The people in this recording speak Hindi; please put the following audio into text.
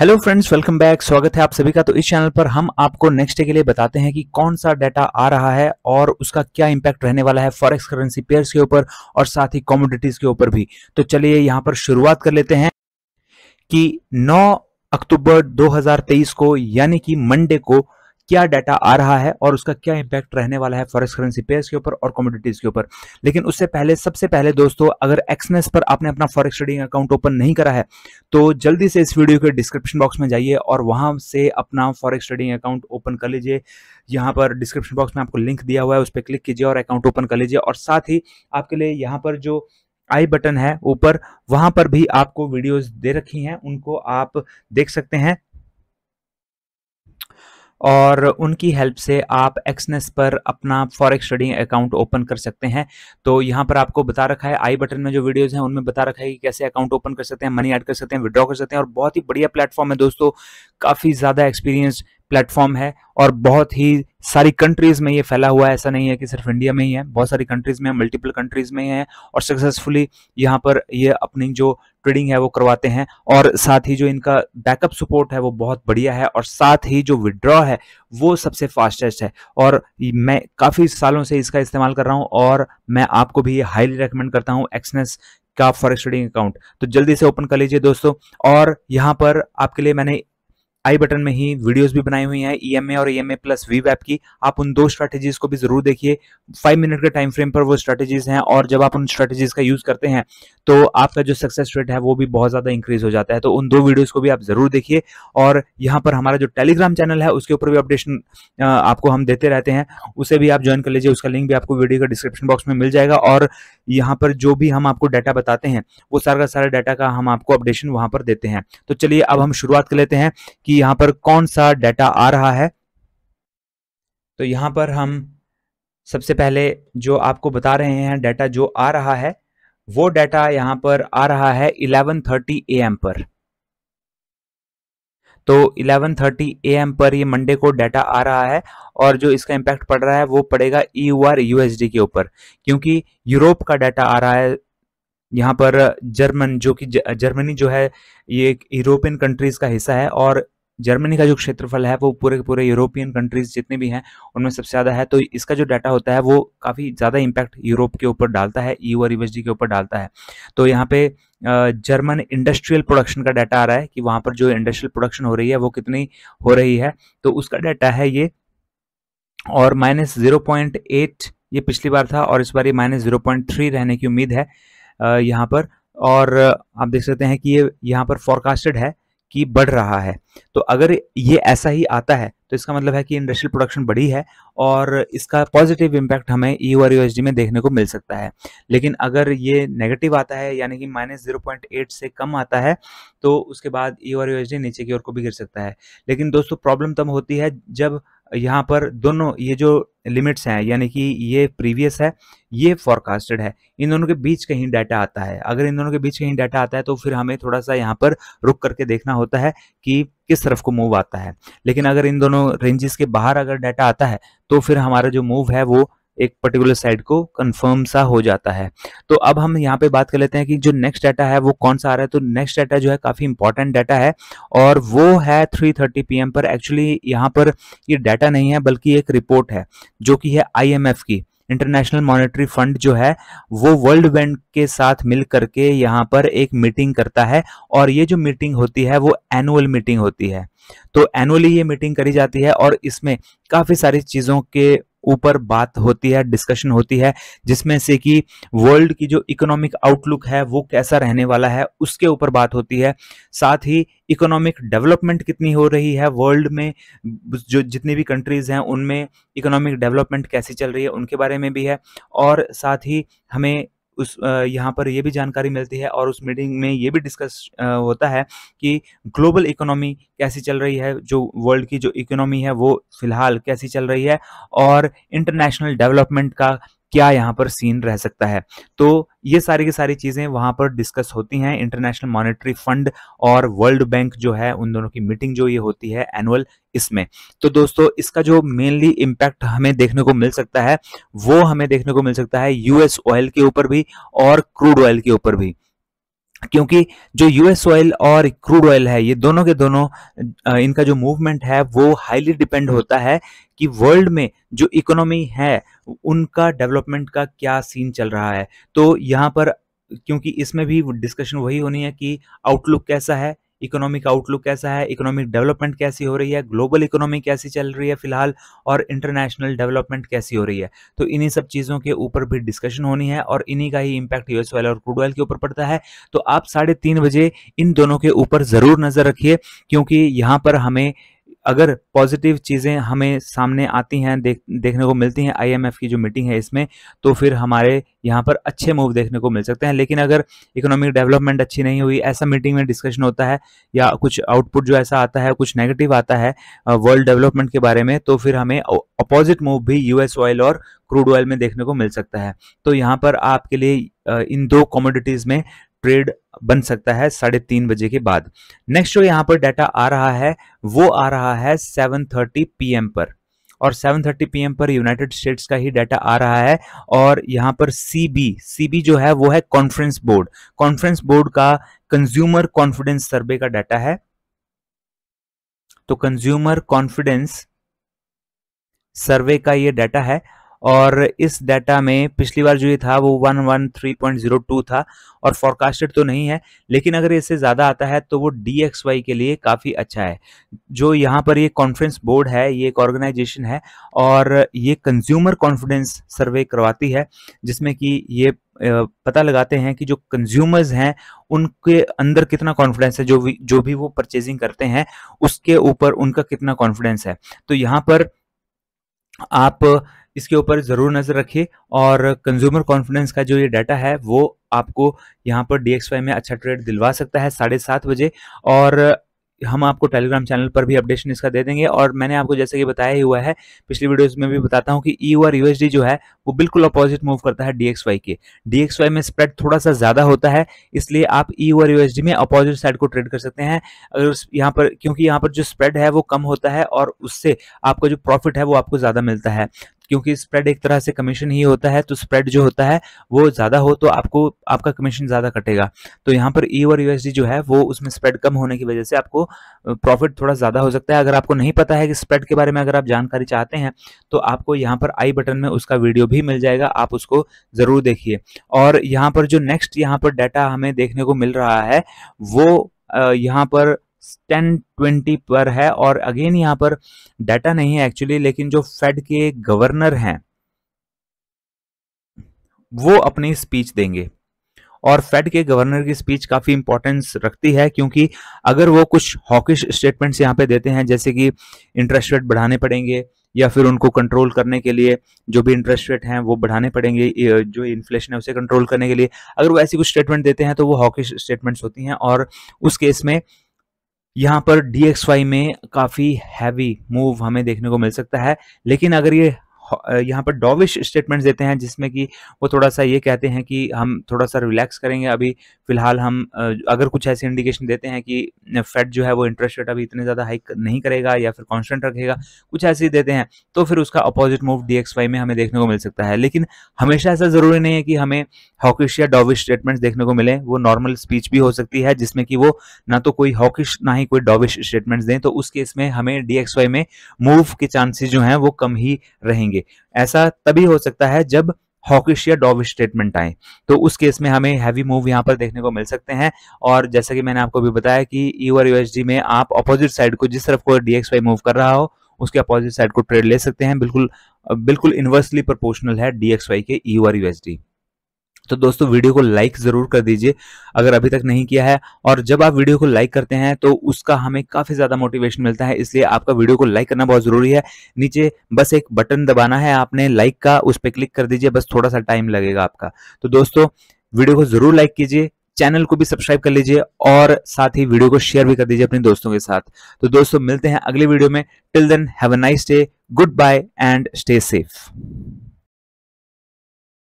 हेलो फ्रेंड्स वेलकम बैक स्वागत है आप सभी का तो इस चैनल पर हम आपको नेक्स्ट डे के लिए बताते हैं कि कौन सा डाटा आ रहा है और उसका क्या इम्पैक्ट रहने वाला है फॉरेक्स करेंसी पेयर्स के ऊपर और साथ ही कॉमोडिटीज के ऊपर भी तो चलिए यहां पर शुरुआत कर लेते हैं कि 9 अक्टूबर 2023 को यानी कि मंडे को क्या डाटा आ रहा है और उसका क्या इंपैक्ट रहने वाला है फॉरेक्स करेंसी पेयर्स के ऊपर और कॉमोडिटीज के ऊपर लेकिन उससे पहले सबसे पहले दोस्तों अगर एक्सनेस पर आपने अपना फॉरेक्स ट्रेडिंग अकाउंट ओपन नहीं करा है तो जल्दी से इस वीडियो के डिस्क्रिप्शन बॉक्स में जाइए और वहां से अपना फॉरेक्स ट्रेडिंग अकाउंट ओपन कर लीजिए यहाँ पर डिस्क्रिप्शन बॉक्स में आपको लिंक दिया हुआ है उस पर क्लिक कीजिए और अकाउंट ओपन कर लीजिए और साथ ही आपके लिए यहाँ पर जो आई बटन है ऊपर वहां पर भी आपको वीडियोस दे रखी हैं उनको आप देख सकते हैं और उनकी हेल्प से आप एक्सनेस पर अपना फॉरेक्स ट्रेडिंग अकाउंट ओपन कर सकते हैं तो यहाँ पर आपको बता रखा है आई बटन में जो वीडियोज़ हैं उनमें बता रखा है कि कैसे अकाउंट ओपन कर सकते हैं मनी ऐड कर सकते हैं विड्रॉ कर सकते हैं और बहुत ही बढ़िया प्लेटफॉर्म है दोस्तों काफ़ी ज़्यादा एक्सपीरियंस प्लेटफॉर्म है और बहुत ही सारी कंट्रीज में ये फैला हुआ है ऐसा नहीं है कि सिर्फ इंडिया में ही है बहुत सारी कंट्रीज में मल्टीपल कंट्रीज में है और सक्सेसफुली यहाँ पर ये अपनी जो ट्रेडिंग है वो करवाते हैं और साथ ही जो इनका बैकअप सपोर्ट है वो बहुत बढ़िया है और साथ ही जो विड्रॉ है वो सबसे फास्टेस्ट है और मैं काफ़ी सालों से इसका इस्तेमाल कर रहा हूँ और मैं आपको भी हाईली रिकमेंड करता हूँ एक्सनेस का फॉरेक्स ट्रेडिंग अकाउंट तो जल्दी से ओपन कर लीजिए दोस्तों और यहाँ पर आपके लिए मैंने आई बटन में ही वीडियोस भी बनाई हुई हैं ईएमए e और ईएमए प्लस वी वैप की आप उन दो स्ट्रैटेजीज को भी जरूर देखिए फाइव मिनट के टाइम फ्रेम पर वो स्ट्रैटेजीज हैं और जब आप उन स्ट्रेटेजीज का यूज करते हैं तो आपका जो सक्सेस रेट है वो भी बहुत ज्यादा इंक्रीज हो जाता है तो उन दो वीडियोज को भी आप जरूर देखिए और यहाँ पर हमारा जो टेलीग्राम चैनल है उसके ऊपर भी अपडेशन आपको हम देते रहते हैं उसे भी आप ज्वाइन कर लीजिए उसका लिंक भी आपको वीडियो का डिस्क्रिप्शन बॉक्स में मिल जाएगा और यहाँ पर जो भी हम आपको डाटा बताते हैं वो सारा का सारा डाटा का हम आपको अपडेशन वहां पर देते हैं तो चलिए अब हम शुरुआत कर लेते हैं कि कि यहां पर कौन सा डाटा आ रहा है तो यहां पर हम सबसे पहले जो आपको बता रहे हैं डाटा जो आ रहा है वो डाटा यहां पर आ रहा है 11:30 थर्टी एम पर तो 11:30 थर्टी एम पर ये मंडे को डाटा आ रहा है और जो इसका इम्पैक्ट पड़ रहा है वो पड़ेगा ई आर यूएसडी के ऊपर क्योंकि यूरोप का डाटा आ रहा है यहाँ पर जर्मन जो कि जर्मनी जो है ये यूरोपियन कंट्रीज का हिस्सा है और जर्मनी का जो क्षेत्रफल है वो पूरे के पूरे यूरोपियन कंट्रीज जितने भी हैं उनमें सबसे ज़्यादा है तो इसका जो डाटा होता है वो काफ़ी ज़्यादा इम्पैक्ट यूरोप के ऊपर डालता है यू e और यूएसडी के ऊपर डालता है तो यहाँ पे जर्मन इंडस्ट्रियल प्रोडक्शन का डाटा आ रहा है कि वहाँ पर जो इंडस्ट्रियल प्रोडक्शन हो रही है वो कितनी हो रही है तो उसका डाटा है ये और माइनस जीरो पॉइंट एट ये पिछली बार था और इस बार ये माइनस जीरो पॉइंट थ्री रहने की उम्मीद है यहाँ पर और आप देख सकते हैं कि ये यहाँ पर फॉरकास्टेड है कि बढ़ रहा है तो अगर ये ऐसा ही आता है तो इसका मतलब है कि इंडस्ट्रियल प्रोडक्शन बढ़ी है और इसका पॉजिटिव इम्पैक्ट हमें ई e और यूएसडी में देखने को मिल सकता है लेकिन अगर ये नेगेटिव आता है यानी कि माइनस जीरो पॉइंट एट से कम आता है तो उसके बाद ई e और नीचे की ओर को भी गिर सकता है लेकिन दोस्तों प्रॉब्लम तब होती है जब यहाँ पर दोनों ये जो लिमिट्स हैं यानी कि ये प्रीवियस है ये फॉरकास्टेड है इन दोनों के बीच कहीं डाटा आता है अगर इन दोनों के बीच कहीं डाटा आता है तो फिर हमें थोड़ा सा यहाँ पर रुक करके देखना होता है कि किस तरफ को मूव आता है लेकिन अगर इन दोनों रेंजेस के बाहर अगर डाटा आता है तो फिर हमारा जो मूव है वो एक पर्टिकुलर साइड को कंफर्म सा हो जाता है तो अब हम यहाँ पे बात कर लेते हैं कि जो नेक्स्ट डाटा है वो कौन सा आ रहा है तो नेक्स्ट डाटा जो है काफ़ी इंपॉर्टेंट डाटा है और वो है 3:30 पी पर एक्चुअली यहाँ पर ये डाटा नहीं है बल्कि एक रिपोर्ट है जो कि है आई की इंटरनेशनल मॉनेटरी फंड जो है वो वर्ल्ड बैंक के साथ मिल करके यहाँ पर एक मीटिंग करता है और ये जो मीटिंग होती है वो एनुअल मीटिंग होती है तो एनुअली ये मीटिंग करी जाती है और इसमें काफ़ी सारी चीज़ों के ऊपर बात होती है डिस्कशन होती है जिसमें से कि वर्ल्ड की जो इकोनॉमिक आउटलुक है वो कैसा रहने वाला है उसके ऊपर बात होती है साथ ही इकोनॉमिक डेवलपमेंट कितनी हो रही है वर्ल्ड में जो जितनी भी कंट्रीज़ हैं उनमें इकोनॉमिक डेवलपमेंट कैसी चल रही है उनके बारे में भी है और साथ ही हमें उस यहाँ पर यह भी जानकारी मिलती है और उस मीटिंग में ये भी डिस्कस होता है कि ग्लोबल इकोनॉमी कैसी चल रही है जो वर्ल्ड की जो इकोनॉमी है वो फिलहाल कैसी चल रही है और इंटरनेशनल डेवलपमेंट का क्या यहाँ पर सीन रह सकता है तो ये सारी की सारी चीज़ें वहाँ पर डिस्कस होती हैं इंटरनेशनल मॉनेटरी फंड और वर्ल्ड बैंक जो है उन दोनों की मीटिंग जो ये होती है एनुअल इसमें तो दोस्तों इसका जो मेनली इम्पैक्ट हमें देखने को मिल सकता है वो हमें देखने को मिल सकता है यूएस ऑयल के ऊपर भी और क्रूड ऑयल के ऊपर भी क्योंकि जो यूएस ऑयल और क्रूड ऑयल है ये दोनों के दोनों इनका जो मूवमेंट है वो हाईली डिपेंड होता है कि वर्ल्ड में जो इकोनॉमी है उनका डेवलपमेंट का क्या सीन चल रहा है तो यहाँ पर क्योंकि इसमें भी डिस्कशन वही होनी है कि आउटलुक कैसा है इकोनॉमिक आउटलुक कैसा है इकोनॉमिक डेवलपमेंट कैसी हो रही है ग्लोबल इकोनॉमी कैसी चल रही है फिलहाल और इंटरनेशनल डेवलपमेंट कैसी हो रही है तो इन्हीं सब चीज़ों के ऊपर भी डिस्कशन होनी है और इन्हीं का ही इम्पैक्ट यूएस ऑयल और क्रूड ऑयल के ऊपर पड़ता है तो आप साढ़े तीन बजे इन दोनों के ऊपर ज़रूर नज़र रखिए क्योंकि यहाँ पर हमें अगर पॉजिटिव चीज़ें हमें सामने आती हैं देख देखने को मिलती हैं आईएमएफ की जो मीटिंग है इसमें तो फिर हमारे यहाँ पर अच्छे मूव देखने को मिल सकते हैं लेकिन अगर इकोनॉमिक डेवलपमेंट अच्छी नहीं हुई ऐसा मीटिंग में डिस्कशन होता है या कुछ आउटपुट जो ऐसा आता है कुछ नेगेटिव आता है वर्ल्ड डेवलपमेंट के बारे में तो फिर हमें अपोजिट मूव भी यूएस ऑयल और क्रूड ऑयल में देखने को मिल सकता है तो यहाँ पर आपके लिए इन दो कॉमोडिटीज़ में ट्रेड बन सकता है साढ़े तीन बजे के बाद नेक्स्ट जो यहाँ पर डाटा आ रहा है वो आ रहा है सेवन थर्टी पी पर और 7:30 पीएम पर यूनाइटेड स्टेट्स का ही डाटा आ रहा है और यहाँ पर सीबी सीबी जो है वो है कॉन्फ्रेंस बोर्ड कॉन्फ्रेंस बोर्ड का कंज्यूमर कॉन्फिडेंस सर्वे का डाटा है तो कंज्यूमर कॉन्फिडेंस सर्वे का ये डाटा है और इस डाटा में पिछली बार जो ये था वो one one three point zero two था और फॉरकास्टेड तो नहीं है लेकिन अगर इससे ज़्यादा आता है तो वो डी एक्स वाई के लिए काफ़ी अच्छा है जो यहाँ पर ये कॉन्फ्रेंस बोर्ड है ये एक ऑर्गेनाइजेशन है और ये कंज्यूमर कॉन्फिडेंस सर्वे करवाती है जिसमें कि ये पता लगाते हैं कि जो कंज्यूमर्स हैं उनके अंदर कितना कॉन्फिडेंस है जो भी जो भी वो परचेजिंग करते हैं उसके ऊपर उनका कितना कॉन्फिडेंस है तो यहाँ पर आप इसके ऊपर ज़रूर नज़र रखिए और कंज्यूमर कॉन्फिडेंस का जो ये डाटा है वो आपको यहाँ पर डी में अच्छा ट्रेड दिलवा सकता है साढ़े सात बजे और हम आपको टेलीग्राम चैनल पर भी अपडेशन इसका दे देंगे और मैंने आपको जैसे कि बताया ही हुआ है पिछली वीडियोस में भी बताता हूँ कि ई और यूएसडी जो है वो बिल्कुल अपोजिट मूव करता है डीएक्सवाई के डीएक्सवाई में स्प्रेड थोड़ा सा ज़्यादा होता है इसलिए आप ई और यूएसडी में अपोजिट साइड को ट्रेड कर सकते हैं अगर यहाँ पर क्योंकि यहाँ पर जो स्प्रेड है वो कम होता है और उससे आपका जो प्रॉफिट है वो आपको ज़्यादा मिलता है क्योंकि स्प्रेड एक तरह से कमीशन ही होता है तो स्प्रेड जो होता है वो ज़्यादा हो तो आपको आपका कमीशन ज़्यादा कटेगा तो यहाँ पर ई और यूएसडी जो है वो उसमें स्प्रेड कम होने की वजह से आपको प्रॉफिट थोड़ा ज़्यादा हो सकता है अगर आपको नहीं पता है कि स्प्रेड के बारे में अगर आप जानकारी चाहते हैं तो आपको यहाँ पर आई बटन में उसका वीडियो भी मिल जाएगा आप उसको ज़रूर देखिए और यहाँ पर जो नेक्स्ट यहाँ पर डाटा हमें देखने को मिल रहा है वो यहाँ पर टेन ट्वेंटी पर है और अगेन यहाँ पर डाटा नहीं है एक्चुअली लेकिन जो फेड के गवर्नर हैं वो अपनी स्पीच देंगे और फेड के गवर्नर की स्पीच काफ़ी इंपॉर्टेंस रखती है क्योंकि अगर वो कुछ हॉकिश स्टेटमेंट्स यहाँ पे देते हैं जैसे कि इंटरेस्ट रेट बढ़ाने पड़ेंगे या फिर उनको कंट्रोल करने के लिए जो भी इंटरेस्ट रेट हैं वो बढ़ाने पड़ेंगे जो इन्फ्लेशन है उसे कंट्रोल करने के लिए अगर वो ऐसी कुछ स्टेटमेंट देते हैं तो वो हॉकिश स्टेटमेंट्स होती हैं और उस केस में यहाँ पर डी में काफ़ी हैवी मूव हमें देखने को मिल सकता है लेकिन अगर ये यहाँ पर डॉविश स्टेटमेंट्स देते हैं जिसमें कि वो थोड़ा सा ये कहते हैं कि हम थोड़ा सा रिलैक्स करेंगे अभी फिलहाल हम अगर कुछ ऐसे इंडिकेशन देते हैं कि फेड जो है वो इंटरेस्ट रेट अभी इतने ज़्यादा हाइक नहीं करेगा या फिर कॉन्स्टेंट रखेगा कुछ ऐसे देते हैं तो फिर उसका अपोजिट मूव डी में हमें देखने को मिल सकता है लेकिन हमेशा ऐसा ज़रूरी नहीं है कि हमें हॉकिश या डॉविश स्टेटमेंट्स देखने को मिले वो नॉर्मल स्पीच भी हो सकती है जिसमें कि वो ना तो कोई हॉकिश ना ही कोई डॉविश स्टेटमेंट्स दें तो उस केस में हमें डी में मूव के चांसेज जो हैं वो कम ही रहेंगे आएंगे ऐसा तभी हो सकता है जब हॉकिश या डॉविश स्टेटमेंट आए तो उस केस में हमें हैवी मूव यहाँ पर देखने को मिल सकते हैं और जैसा कि मैंने आपको भी बताया कि ईवर और यूएसडी में आप अपोजिट साइड को जिस तरफ को डीएक्सवाई मूव कर रहा हो उसके अपोजिट साइड को ट्रेड ले सकते हैं बिल्कुल बिल्कुल इन्वर्सली प्रोपोर्शनल है डीएक्सवाई के ईवर यूएसडी तो दोस्तों वीडियो को लाइक ज़रूर कर दीजिए अगर अभी तक नहीं किया है और जब आप वीडियो को लाइक करते हैं तो उसका हमें काफ़ी ज़्यादा मोटिवेशन मिलता है इसलिए आपका वीडियो को लाइक करना बहुत ज़रूरी है नीचे बस एक बटन दबाना है आपने लाइक का उस पर क्लिक कर दीजिए बस थोड़ा सा टाइम लगेगा आपका तो दोस्तों वीडियो को ज़रूर लाइक कीजिए चैनल को भी सब्सक्राइब कर लीजिए और साथ ही वीडियो को शेयर भी कर दीजिए अपने दोस्तों के साथ तो दोस्तों मिलते हैं अगले वीडियो में till then have a nice day good bye and stay safe